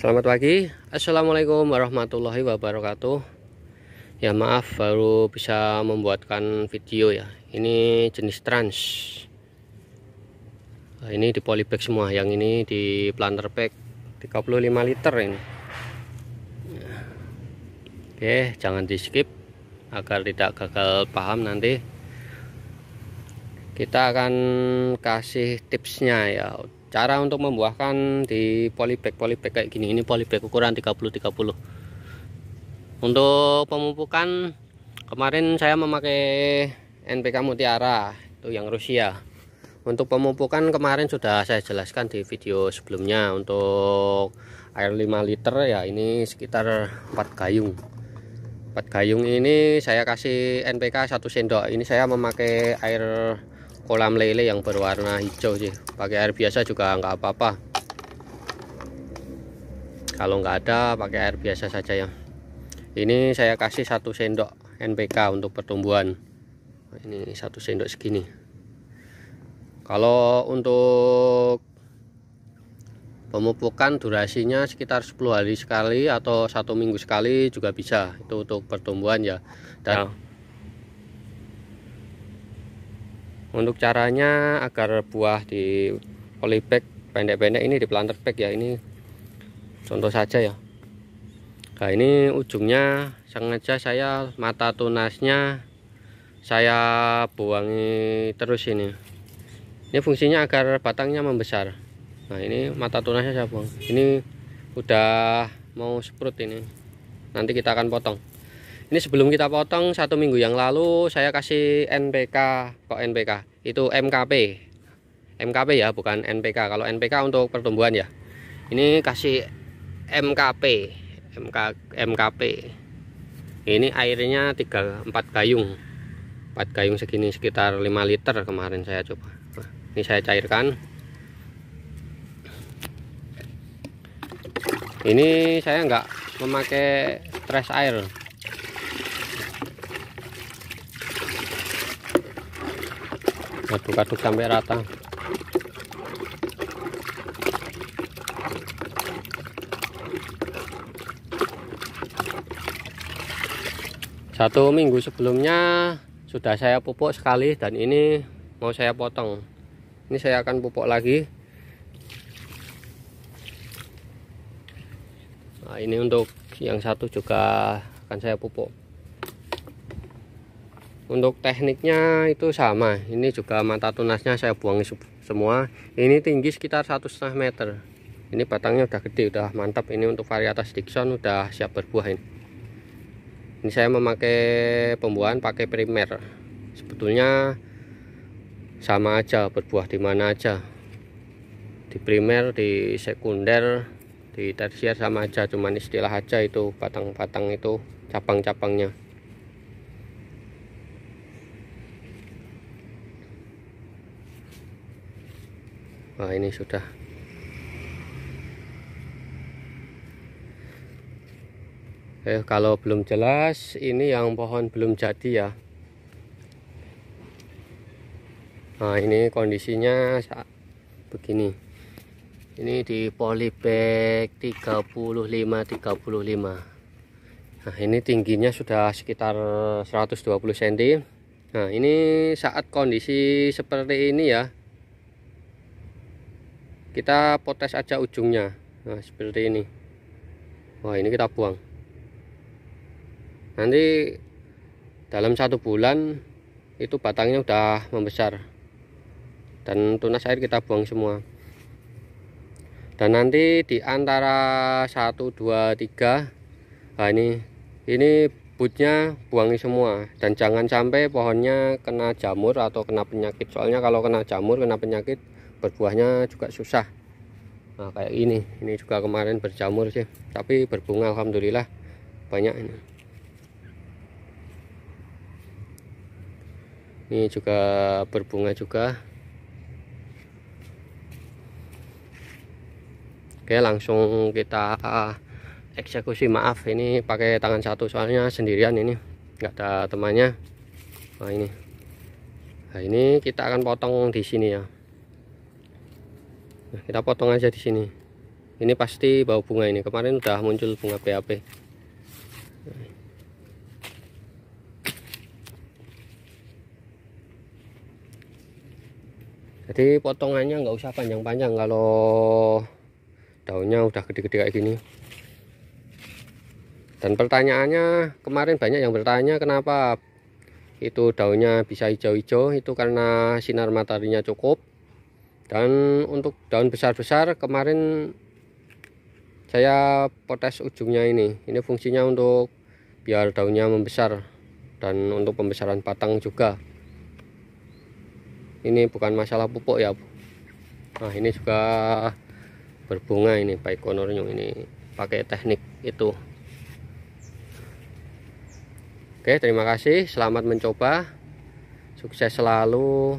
Selamat pagi Assalamualaikum warahmatullahi wabarakatuh Ya maaf baru bisa membuatkan video ya Ini jenis trans nah, Ini di polybag semua Yang ini di planter pack 35 liter ini Oke jangan di skip Agar tidak gagal paham nanti Kita akan kasih tipsnya ya cara untuk membuahkan di polybag polybag kayak gini ini polybag ukuran 30-30 untuk pemupukan kemarin saya memakai NPK Mutiara itu yang Rusia untuk pemupukan kemarin sudah saya jelaskan di video sebelumnya untuk air 5 liter ya ini sekitar 4 gayung 4 gayung ini saya kasih NPK 1 sendok ini saya memakai air kolam lele yang berwarna hijau sih pakai air biasa juga nggak apa-apa kalau nggak ada pakai air biasa saja ya ini saya kasih satu sendok NPK untuk pertumbuhan ini satu sendok segini kalau untuk pemupukan durasinya sekitar 10 hari sekali atau satu minggu sekali juga bisa itu untuk pertumbuhan ya dan ya Untuk caranya agar buah di polybag pendek-pendek ini di planter bag ya ini contoh saja ya. Nah ini ujungnya sengaja saya mata tunasnya saya buangi terus ini. Ini fungsinya agar batangnya membesar. Nah ini mata tunasnya saya buang. Ini udah mau sprut ini. Nanti kita akan potong ini sebelum kita potong satu minggu yang lalu saya kasih NPK kok NPK itu MKP MKP ya bukan NPK kalau NPK untuk pertumbuhan ya ini kasih MKP MK, MKP ini airnya tiga empat gayung 4 gayung segini sekitar 5 liter kemarin saya coba ini saya cairkan ini saya enggak memakai stress air aduk-aduk sampai rata satu minggu sebelumnya sudah saya pupuk sekali dan ini mau saya potong ini saya akan pupuk lagi nah ini untuk yang satu juga akan saya pupuk untuk tekniknya itu sama ini juga mata tunasnya saya buang semua ini tinggi sekitar satu setengah meter ini batangnya udah gede udah mantap ini untuk varietas Dixon udah siap berbuah ini ini saya memakai pembuahan pakai primer sebetulnya sama aja berbuah di mana aja di primer di sekunder di tersier sama aja cuman istilah aja itu batang-batang itu cabang-cabangnya Nah ini sudah eh, Kalau belum jelas ini yang pohon belum jadi ya Nah ini kondisinya begini Ini di polybag 3535 Nah ini tingginya sudah sekitar 120 cm Nah ini saat kondisi seperti ini ya kita potes aja ujungnya nah seperti ini wah ini kita buang nanti dalam satu bulan itu batangnya udah membesar dan tunas air kita buang semua dan nanti di antara satu dua tiga, nah ini ini butnya buangi semua dan jangan sampai pohonnya kena jamur atau kena penyakit soalnya kalau kena jamur kena penyakit berbuahnya juga susah nah, kayak ini ini juga kemarin berjamur sih tapi berbunga Alhamdulillah banyak ini ini juga berbunga juga oke langsung kita ah, eksekusi maaf ini pakai tangan satu soalnya sendirian ini enggak ada temannya nah ini nah ini kita akan potong di sini ya Nah, kita potong aja di sini. Ini pasti bau bunga ini. Kemarin udah muncul bunga PAP Jadi potongannya nggak usah panjang-panjang kalau daunnya udah gede-gede kayak gini. Dan pertanyaannya kemarin banyak yang bertanya kenapa itu daunnya bisa hijau-hijau itu karena sinar mataharinya cukup dan untuk daun besar-besar kemarin saya potes ujungnya ini ini fungsinya untuk biar daunnya membesar dan untuk pembesaran batang juga ini bukan masalah pupuk ya Bu. nah ini juga berbunga ini baik konornya ini pakai teknik itu oke terima kasih selamat mencoba sukses selalu